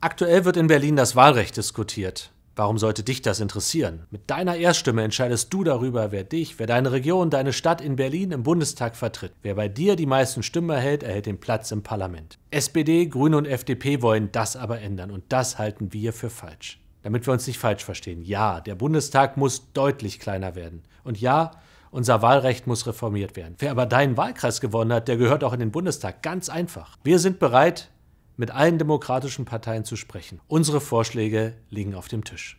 Aktuell wird in Berlin das Wahlrecht diskutiert. Warum sollte dich das interessieren? Mit deiner Erststimme entscheidest du darüber, wer dich, wer deine Region, deine Stadt in Berlin im Bundestag vertritt. Wer bei dir die meisten Stimmen erhält, erhält den Platz im Parlament. SPD, Grüne und FDP wollen das aber ändern und das halten wir für falsch. Damit wir uns nicht falsch verstehen, ja, der Bundestag muss deutlich kleiner werden. Und ja, unser Wahlrecht muss reformiert werden. Wer aber deinen Wahlkreis gewonnen hat, der gehört auch in den Bundestag. Ganz einfach. Wir sind bereit, mit allen demokratischen Parteien zu sprechen. Unsere Vorschläge liegen auf dem Tisch.